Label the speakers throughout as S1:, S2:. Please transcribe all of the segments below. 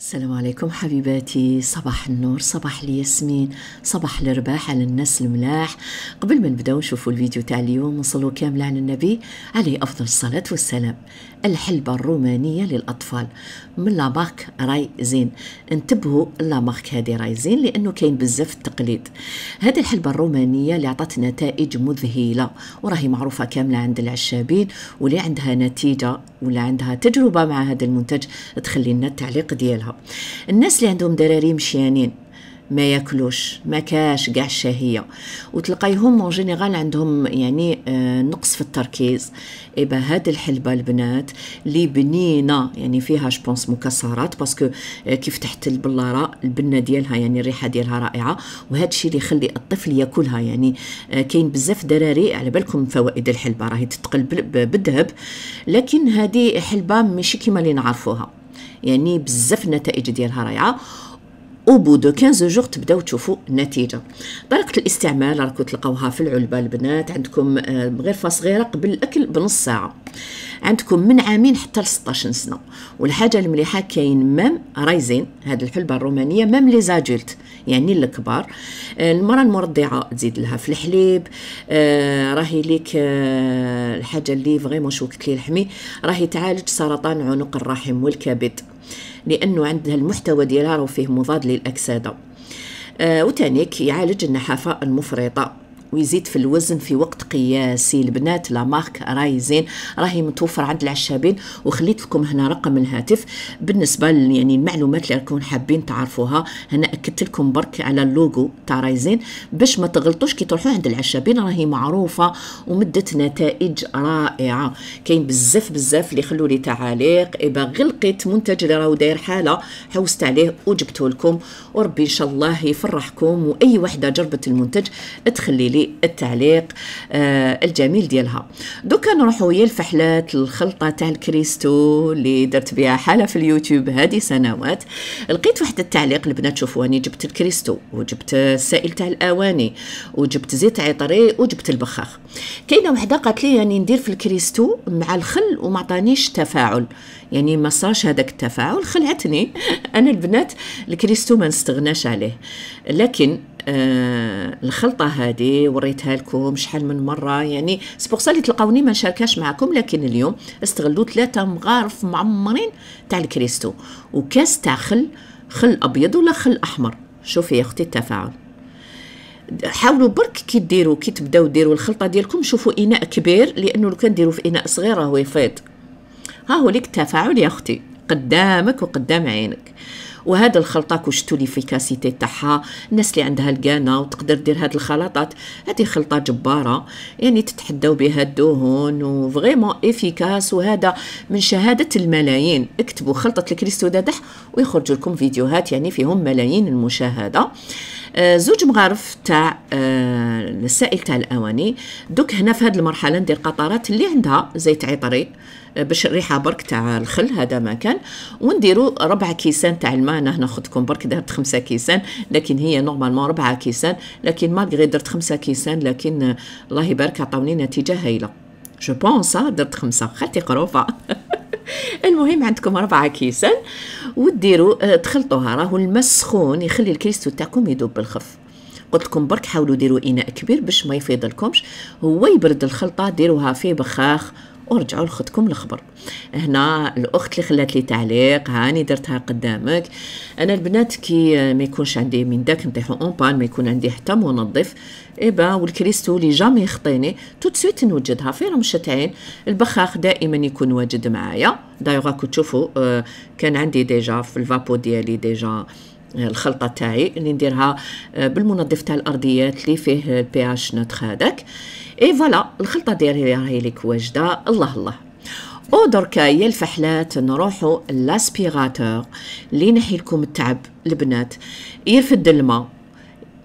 S1: السلام عليكم حبيباتي صباح النور صباح الياسمين صباح الرباح على الناس الملاح قبل ما نبداو نشوفوا الفيديو تاع اليوم نصلوا كامل على النبي عليه افضل الصلاه والسلام الحلبه الرومانيه للاطفال من لامارك راي زين انتبهوا لامارك هذه راي زين لانه كاين بزاف التقليد هذه الحلبه الرومانيه اللي عطات نتائج مذهله وراهي معروفه كامله عند العشابين واللي عندها نتيجه ولا عندها تجربه مع هذا المنتج تخلي لنا التعليق ديالها الناس اللي عندهم دراري مشيانين ما ياكلوش ما كاش كاع الشهيه وتلقايهم اون جينيرال عندهم يعني آه، نقص في التركيز ايبا هاد الحلبه البنات اللي بنينه يعني فيها جوبونس مكسرات باسكو آه، كيف تحت البلاره البنه ديالها يعني الريحه ديالها رائعه وهذا الشيء اللي يخلي الطفل ياكلها يعني آه، كاين بزاف دراري على بالكم فوائد الحلبه راهي تتقلب بالذهب لكن هذه حلبه ماشي كيما اللي نعرفوها يعني بزاف النتائج ديالها رايعه او بو دو 15 جور تبداو تشوفوا النتيجه طريقه الاستعمال راكم تلقاوها في العلبه البنات عندكم آه، غير صغيره قبل الاكل بنص ساعه عندكم من عامين حتى ل 16 سنه والحاجه المليحه كاين مام رايزين هذه الحلبه الرومانيه مام لي زاجلت يعني الكبار آه، المراه المرضعه تزيد لها في الحليب آه، راهي ليك الحاجه اللي فريمون شوكت لي لحمي راهي تعالج سرطان عنق الرحم والكبد لانه عندها المحتوى ديالها راه فيه مضاد للاكسده آه وتاني كيعالج النحافه المفرطه ويزيد في الوزن في وقت قياسي البنات لا مارك راهي زين راهي متوفر عند العشابين وخليت لكم هنا رقم الهاتف بالنسبه يعني المعلومات اللي راكم حابين تعرفوها هنا اكدت لكم برك على اللوغو تاع رايزين باش ما تغلطوش كي تروحوا عند العشابين راهي معروفه ومدت نتائج رائعه كاين بزاف بزاف اللي خلوا لي تعاليق ايبا غلقت منتج اللي راهو داير حاله حوست عليه وجبته لكم وربي ان شاء الله يفرحكم واي وحده جربت المنتج تخلي لي التعليق آه الجميل ديالها دوكا نروحوا هي الفحلات الخلطه تاع الكريستو اللي درت بها حاله في اليوتيوب هذه سنوات لقيت واحد التعليق البنات شوفوا راني جبت الكريستو وجبت السائل تاع الاواني وجبت زيت عطري وجبت البخاخ كاينه وحده قالت لي يعني ندير في الكريستو مع الخل وما عطانيش تفاعل يعني ما صارش هذاك التفاعل خلعتني انا البنات الكريستو ما نستغناش عليه لكن آه، الخلطه هذه وريتها لكم شحال من مره يعني سبوغ اللي تلقاوني ما نشاركهاش معكم لكن اليوم استغلوا ثلاثه مغارف معمرين تاع الكريستو وكاس تاع خل خل ابيض ولا خل احمر شوفي يا اختي التفاعل حاولوا برك كي ديروا كي تبداو ديروا الخلطه ديالكم شوفوا اناء كبير لانه لو كان ديروا في اناء صغير راهو يفيض ها هو ليك التفاعل يا اختي قدامك وقدام عينك وهذا الخلطه وشتو ليفيكاسيتي تاعها الناس اللي عندها الكانا وتقدر دير هاد الخلطات هذه خلطه جباره يعني تتحداو بها الدهون وفريمون افيكاس وهذا من شهاده الملايين اكتبوا خلطه الكريستو دادح ويخرج لكم فيديوهات يعني فيهم ملايين المشاهده آه، زوج مغارف تاع آه، السائل تاع الاواني دوك هنا في هذه المرحله ندير قطرات اللي عندها زيت عطري آه، باش الريحه برك تاع الخل هذا ما كان ونديروا ربع كيسان تاع الماء انا هنا خدكم برك درت خمسة كيسان لكن هي نورمالمون ربعة كيسان لكن مالغري درت خمسة كيسان لكن الله يبارك عطاوني نتيجه هايله جو بونس درت خمسة خالتي قروفه المهم عندكم ربعة كيسان وديروا تخلطوها آه، راهو الماء السخون يخلي الكريستو تاعكم يذوب بالخف قلت لكم برك حاولوا ديروا اناء كبير باش ما لكمش هو يبرد الخلطه ديروها في بخاخ ورجعوا لخدكم الخبر هنا الاخت اللي خلات لي تعليق هاني درتها قدامك انا البنات كي ما يكونش عندي من داك نطيحو اون بان ما يكون عندي حتى منظف ايبا والكريستو اللي جامي يخطيني توت سويت نوجدها في رمشة عين البخاخ دائما يكون واجد معايا دايوغ راكو تشوفوا آه، كان عندي ديجا في الفابو ديالي ديجا آه، الخلطه تاعي اللي نديرها آه، بالمنظف تاع الارضيات اللي فيه البي اش نوت هذاك اي فوالا الخلطه ديالي راهي ليك واجده الله الله او دركا يا الفحلات نروحو لاسبيغاتور اللي ينحي لكم التعب البنات يرفد الماء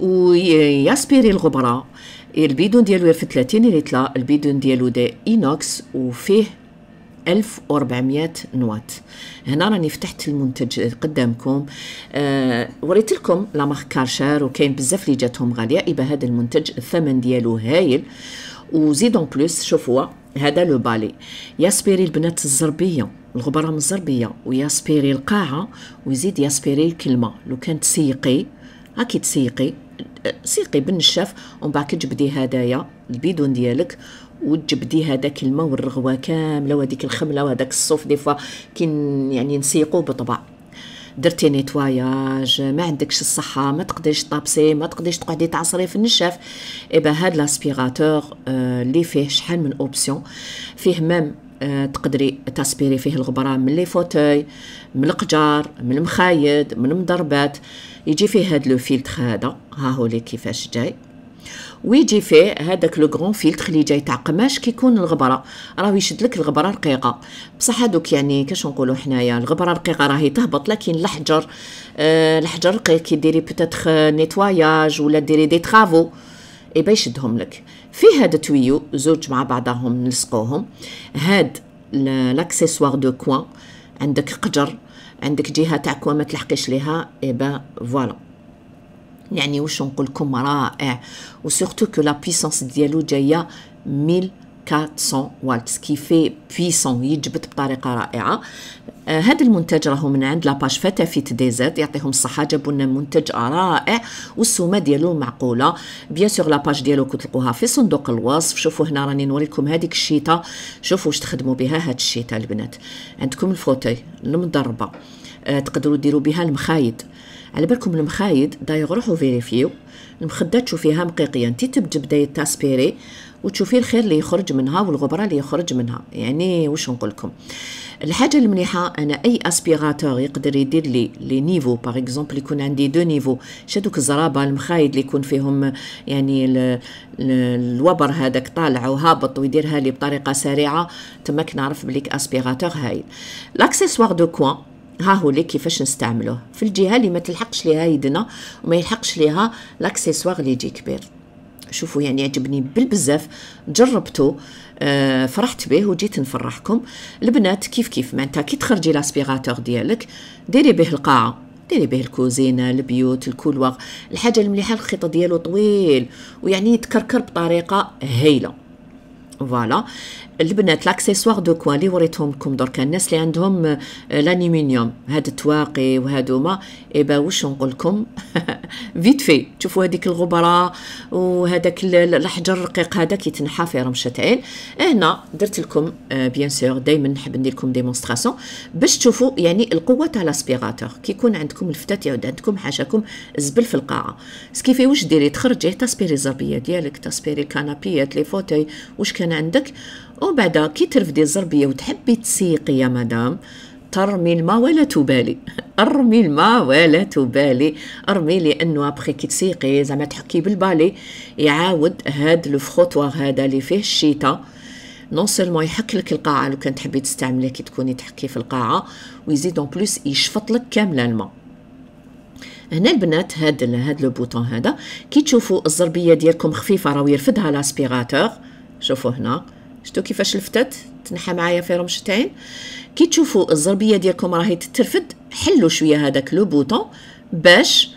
S1: وياسبيري الغبره البيدون ديالو يرفد 30 لتر البيدون ديالو دي اينوكس وفيه 1400 نوات هنا راني فتحت المنتج قدامكم آه وريت لكم لا مارك وكاين بزاف اللي جاتهم غاليه ايبا هذا المنتج الثمن ديالو هايل وزيد اون بلوس شوفوا هذا لو بالي ياسبيري البنات الزربيه الغبره من الزربيه وياسبيري القاعه ويزيد ياسبيري الكلمه لو كانت تسيقي هاكي تسيقي سيقي بالنشاف ومن بعد كتجبدي هدايا البيدون ديالك وتجبدي هذاك الماء والرغوه كامله وهذيك الخمله وهذاك الصوف دي فوا كين يعني نسيقوه بطبع درتي نيتواياج ما عندكش الصحه ما تقدريش طابسي ما تقدريش تقعدي تعصري في النشاف ايبا هاد لاسبيراتور اللي آه، فيه شحال من اوبسيون فيه مام آه، تقدري تاسبيري فيه الغبران من لي فوتوي من القجار من المخايد من المضربات يجي فيه هاد لو فيلتر هذا ها هو لي كيفاش جاي ويجي فيه هذاك لو غون فيلتر اللي جاي تاع قماش كيكون الغبره راه يشد لك الغبره رقيقه بصح هذوك يعني كاش نقولوا حنايا الغبره رقيقه راهي تهبط لكن الحجر آه الحجر رقيق كي ديري بوتيتغ نيتواياج ولا ديري دي ترافو اي با يشدهم لك في هاد تويو زوج مع بعضهم نلصقوهم هاد لاكسيسوار دو كوان عندك قجر عندك جهه تاع كوان ما تلحقيش ليها اي با فوالا يعني واش نقول لكم رائع وسورتو كو لا بويسونس ديالو جايه 1000 400 كي كيفي بويسون يجبد بطريقه رائعه آه، هذا المنتج راهو من عند لاباج فتافيت زد يعطيهم الصحه جابوا لنا منتج رائع والسومه ديالو معقوله بيان سور لاباج ديالو كتلقوها في صندوق الوصف شوفوا هنا راني نوريكم هذيك الشيطه شوفوا واش تخدموا بها هاد الشيطه البنات عندكم الفوتي المضربه آه، تقدروا ديروا بها آه على بالكم المخايد دايوغ روحو فيريفيو المخدة تشوفيها مقيقية انت تبدا بداية تاسبيري وتشوفي الخير اللي يخرج منها والغبرة اللي يخرج منها يعني واش نقولكم الحاجة المليحة أنا أي أسبيغاتور يقدر يدير لي لي نيفو باغ إكزومبل يكون عندي دو نيفو شادوك الزرابة المخايد اللي يكون فيهم يعني الـ الـ الوبر هذاك طالع وهابط ويديرها لي بطريقة سريعة تماك نعرف بليك أسبيغاتور هاي لاكسيسوار دو كوان ها هو لي كيفاش نستعملوه في الجهه اللي ما تلحقش ليها يدنا وما يلحقش ليها لاكسيسوار اللي يجي كبير شوفوا يعني عجبني بالبزاف جربته آه، فرحت به وجيت نفرحكم البنات كيف كيف معناتها كي تخرجي لاسبيغاتور ديالك ديري به القاعه ديري به الكوزينه البيوت الكولوار الحاجه المليحه الخيط ديالو طويل ويعني يتكركر بطريقه هايله فوالا البنات لاكسيسوار دو كوا اللي وريتهم لكم دركا الناس اللي عندهم الانيمنيوم آه، هاد التواقي وهادوما ايبا واش نقول لكم فيت في تشوفوا هذيك الغبره وهذاك الحجر الرقيق هذا كيتنحى في رمشه عين هنا درت لكم بيان سور دائما نحب ندير لكم ديمونستراسيون باش تشوفوا يعني القوه تاع كي كيكون عندكم الفتات يعود عندكم حاشاكم الزبل في القاعه سكيفي واش ديري تخرجيه تاسبيري الزربيه ديالك تاسبيري الكنابيات لي فوتاي واش كان عندك وبعدا كي ترفدي الزربيه وتحبي تسيقي يا مدام ترمي الماء ولا تبالي ارمي الماء ولا تبالي ارمي لانه ابخي كي تسيقي زعما تحكي بالبالي يعاود هاد لو فخوتوار هذا اللي فيه الشتاء نون سولمون يحك لك القاعه لو كان تحبي تستعمليه كي تكوني تحكي في القاعه ويزيد اون بلوس يشفط لك كامله الماء هنا البنات هاد هاد لو بوتون هذا كي تشوفوا الزربيه ديالكم خفيفه راهو يرفدها لاسبيراتور شوفوا هنا شتو كيفاش لفتت تنحى معايا في رمشتين كي تشوفوا الزربيه ديالكم راهي تترفد حلوا شويه هذاك لو بوطون باش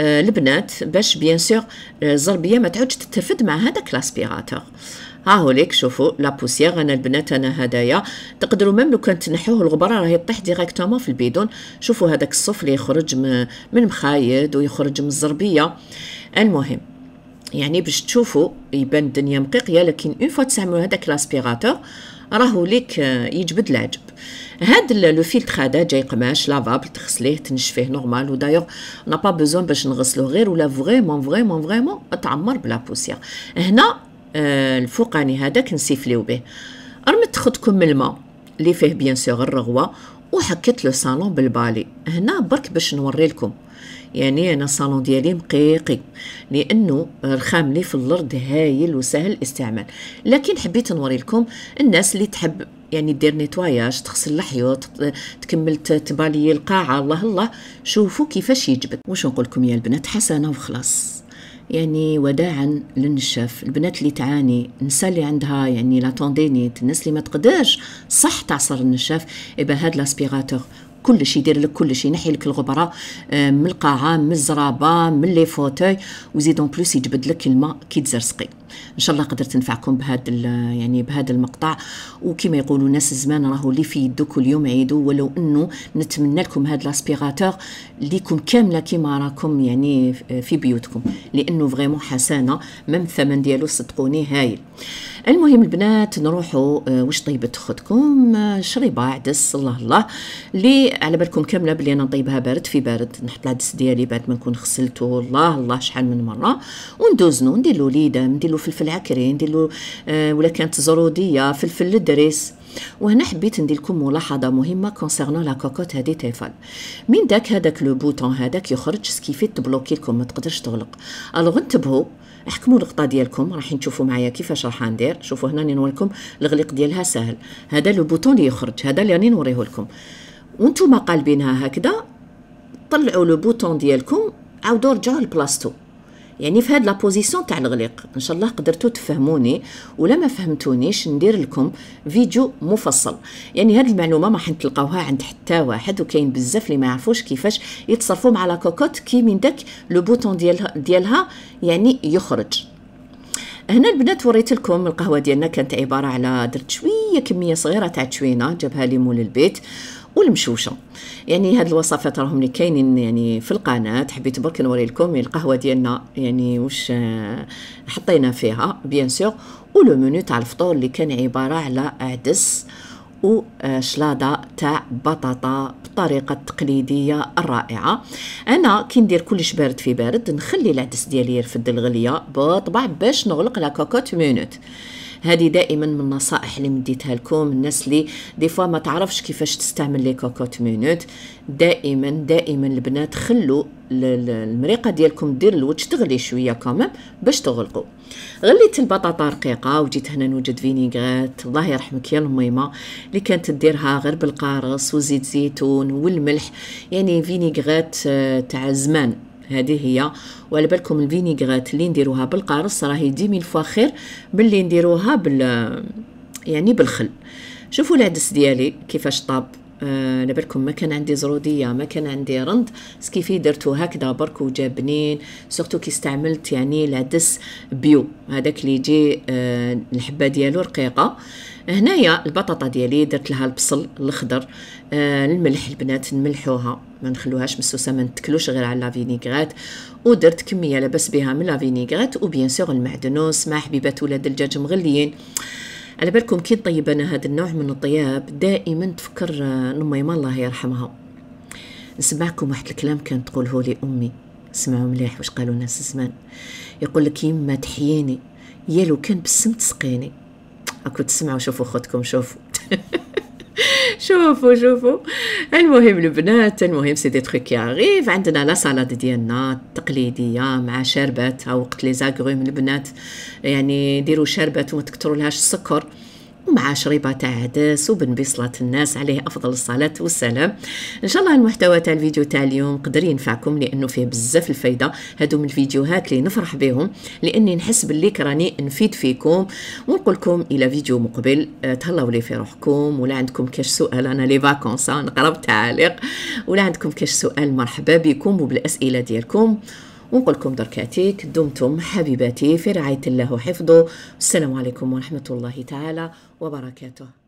S1: آه البنات باش بيان سور آه، الزربيه ما تعودش تترفد مع هذاك لاسبيراتور هاهو ليك شوفوا لا بوسيير انا البنات انا هدايا تقدروا ميم لو كان تنحوه الغبره راهي طيح ديريكتومون في البيدون شوفوا هذاك الصوف اللي يخرج من مخايد ويخرج من الزربيه المهم يعني باش تشوفوا يبان الدنيا مقيقيه لكن اون فوا تستعملوا هذاك لاسبيراتور راهو ليك آه، يجبد العجب هاد لو فيلتر هذا جاي قماش لافابل تغسليه تنشفيه نورمال ودايوغ نا با بوزون باش نغسلو غير ولا فريمون فريمون فريمون تعمر بلا بوسيغ هنا آه، الفوقاني هذا كنسيفليو به رمت خدكم من الماء اللي فيه بيان سور الرغوه وحكيت لو صالون بالبالي هنا برك باش نوري لكم يعني انا الصالون ديالي مقيقي لانه الخام لي في الارض هايل وسهل الاستعمال لكن حبيت نوري لكم الناس اللي تحب يعني دير نيتواياج تغسل الحيوط تكمل تبالي القاعه الله الله شوفوا كيفاش يجبد واش نقول لكم يا البنات حسنه وخلاص يعني وداعا للنشاف البنات اللي تعاني النساء اللي عندها يعني لا الناس اللي ما تقدرش صح تعصر النشاف ايبا هاد لاسبيغاتور كلشي يدير لك كلشي ينحي لك الغبره آه، من القاعه من الزرابه من لي فوتوي وزيد اون بلوس يجبد لك الماء كي تزرسقي ان شاء الله قدرت نفعكم بهذا يعني بهذا المقطع وكما يقولوا ناس الزمان راهو اللي في كل اليوم عيدو ولو انه نتمنى لكم هذا لاسبيغاتور ليكم كامله كيما راكم يعني في بيوتكم لانه فريمون حسنه مام الثمن ديالو صدقوني هايل المهم البنات نروحوا آه، واش طيبت خدكم آه، شريبه عدس الله الله اللي على بالكم كامله بلي انا نطيبها بارد في بارد نحط العدس ديالي بعد ما نكون غسلته الله الله شحال من مره وندوزنو ندير نديرلو ليده نديرلو فلفل عكري نديرلو آه، ولا كانت زروديه فلفل الدريس وهنا حبيت ندير لكم ملاحظه مهمه كونسيرنون لا كوكوت هادي تيفال من داك هذاك لو بوتون هذاك يخرج سكيفي تبلوكي لكم ما تقدرش تغلق الوغ انتبهوا احكموا القطة ديالكم راح نشوفوا معايا كيفاش راح ندير شوفوا هنا نوريكم الغليق ديالها سهل هذا لو بوتون اللي يخرج هذا اللي راني نوريه لكم وانتم قالبينها هكذا طلعوا لو بوتون ديالكم عاودوا رجعوا لبلاصتو يعني في هاد لابوزيسيون تاع الغليق ان شاء الله قدرتوا تفهموني ولا ما فهمتونيش ندير لكم فيديو مفصل يعني هاد المعلومه ما حنتلقاوها عند حتى واحد وكاين بزاف اللي ما يعرفوش كيفاش يتصرفوا مع لا كوكوت كي من داك لو بوتون ديالها ديالها يعني يخرج هنا البنات وريت لكم القهوه ديالنا كانت عباره على درت شويه كميه صغيره تاع تشوينه جابها لي مول البيت والمشوشه يعني هاد الوصفات راهم اللي كاينين يعني في القناه حبيت برك نوري لكم القهوه ديالنا يعني واش آه، حطينا فيها بيان سور ولو منيو تاع الفطور اللي كان عباره على عدس وشلاده آه، تاع بطاطا بطريقة التقليديه الرائعه انا كي ندير كلش بارد في بارد نخلي العدس ديالي يرفد الغليه بطبع باش نغلق لا كوكوت مينوت هذه دائما من النصائح اللي مديتها لكم الناس اللي دي فوا ما تعرفش كيفاش تستعمل لي كوكوت مينوت دائما دائما البنات خلوا المريقه ديالكم دير الوجه تغلي شويه كامل باش تغلقوا غليت البطاطا رقيقه وجيت هنا نوجد فينيغات الله يرحمك يا الميمه اللي كانت ديرها غير بالقارص وزيت زيتون والملح يعني فينيغات آه، تاع زمان هذه هي وعلى بالكم الفينيغرات اللي نديروها بالقارص راهي ميل فوا خير من اللي نديروها بال يعني بالخل شوفوا العدس ديالي كيفاش طاب آه، على بالكم ما كان عندي زروديه ما كان عندي رند سكيفي درتو هكذا برك وجا بنين سورتو كي استعملت يعني العدس بيو هذاك اللي يجي آه الحبه ديالو رقيقه هنايا البطاطا ديالي درت لها البصل الاخضر آه الملح البنات نملحوها ما نخلوهاش مسوسه ما نتكلوش غير على لافينيغريت ودرت كميه لاباس بها من لافينيغريت وبيان سور المعدنوس مع حبيبات ولاد الدجاج مغليين على بالكم كي نطيب انا هذا النوع من الطياب دائما تفكر آه، نميمه الله يرحمها نسمعكم واحد الكلام كانت تقوله لي امي سمعوا مليح واش قالوا الناس زمان يقول لك يما تحييني يا لو كان بالسم تسقيني اكو تسمعوا شوفوا خدكم شوفوا شوفوا شوفوا المهم البنات المهم سي دي تروك ياريف عندنا لا سالاد ديالنا التقليديه مع شربات ها وقت لي زاغروم البنات يعني ديروا شربات وما تكثروا لهاش السكر ومع شريبة تاع عدس وبن بصلة الناس عليه أفضل الصلاة والسلام إن شاء الله المحتوى تاع الفيديو تاع اليوم قدر ينفعكم لأنه فيه بزاف الفايدة هادو من الفيديوهات اللي نفرح بهم لأني نحس باللي راني نفيد فيكم ونقول لكم إلى فيديو مقبل آه، تهلاو لي في روحكم ولا عندكم كاش سؤال أنا لي فاكونس نقرب تعاليق ولا عندكم كاش سؤال مرحبا بكم وبالأسئلة ديالكم ونقول لكم دركاتيك دمتم حبيباتي في رعاية الله وحفظه السلام عليكم ورحمة الله تعالى وبركاته